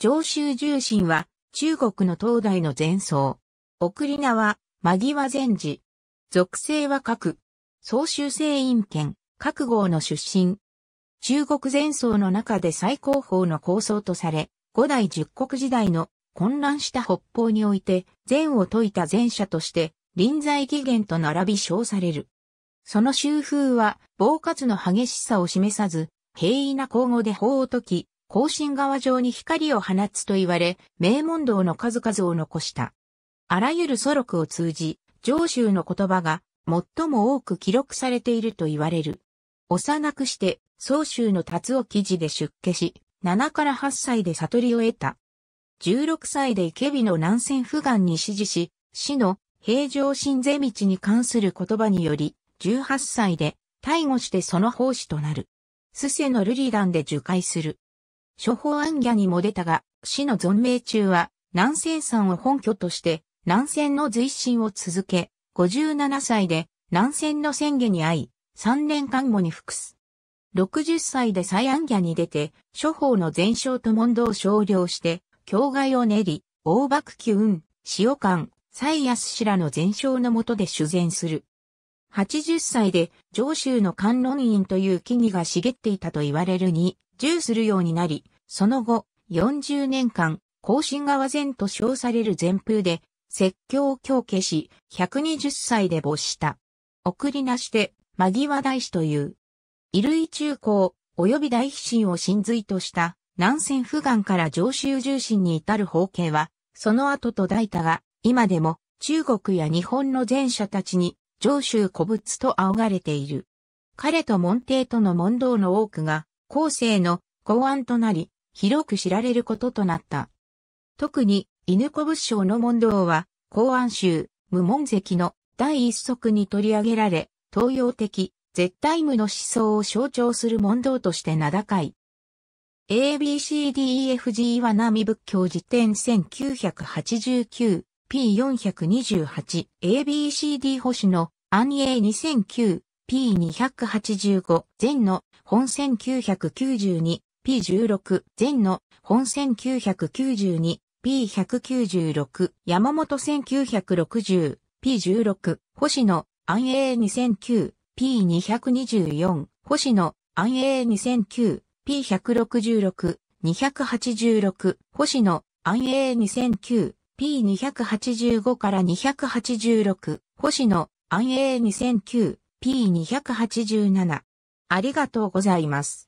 上州重臣は、中国の東大の前奏。送り名は、間際禅寺。属性は各。総州聖院県、各号の出身。中国前奏の中で最高峰の構想とされ、五代十国時代の混乱した北方において、禅を説いた前者として、臨在起源と並び称される。その修風は、暴活の激しさを示さず、平易な口語で法を解き、甲信川上に光を放つと言われ、名門道の数々を残した。あらゆる祖録を通じ、上州の言葉が最も多く記録されていると言われる。幼くして、宗州の達を記事で出家し、7から8歳で悟りを得た。16歳で池美の南線不願に指示し、死の平常神税道に関する言葉により、18歳で、逮捕してその奉仕となる。スセのルリダンで受戒する。処方暗下にも出たが、死の存命中は、南西山を本拠として、南線の随身を続け、57歳で南線の宣言に会い、3年間後に服す。60歳で再安下に出て、諸法の全勝と問答を少量して、境外を練り、大幕機運、塩館、西安氏らの全勝のもとで修繕する。80歳で上州の観論院という木々が茂っていたと言われるに、従するようになり、その後、40年間、更新側前と称される前風で、説教を強化し、120歳で没した。送りなして、間際大師という、衣類中高、及び大飛信を真髄とした、南戦不願から上州重心に至る方形は、その後といたが、今でも、中国や日本の前者たちに、上州古物と仰がれている。彼と門弟との問答の多くが、後世の公案となり、広く知られることとなった。特に、犬子仏性の問答は、公安集、無門跡の第一則に取り上げられ、東洋的、絶対無の思想を象徴する問答として名高い。ABCDEFG は波仏教辞典 1989P428ABCD 保守の安永2009 P285 前の本1992、P16 前の本1992、P196 山本1960、P16 星野安永2009、P224 星野安永2009、P166、286星野安永2009、P285 から286星野安永2009、P287。ありがとうございます。